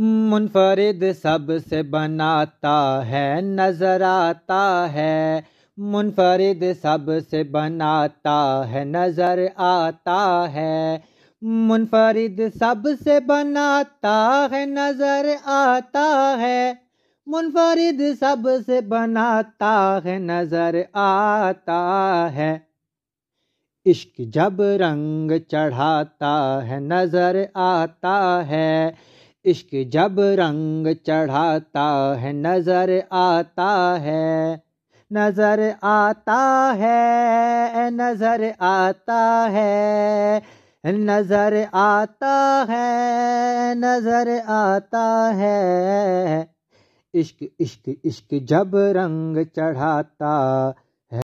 मुनफरद सबसे बनाता है नजर आता है मुनफरद सबसे बनाता है नजर आता है मुनफरद सबसे बनाता है नजर आता है मुनफरद सबसे बनाता है नजर आता है इश्क जब रंग चढ़ाता है नजर आता है इश्क जब रंग चढ़ाता है नजर आता है नजर आता है नजर आता है नजर आता है नजर आता है इश्क इश्क इश्क जब रंग चढ़ाता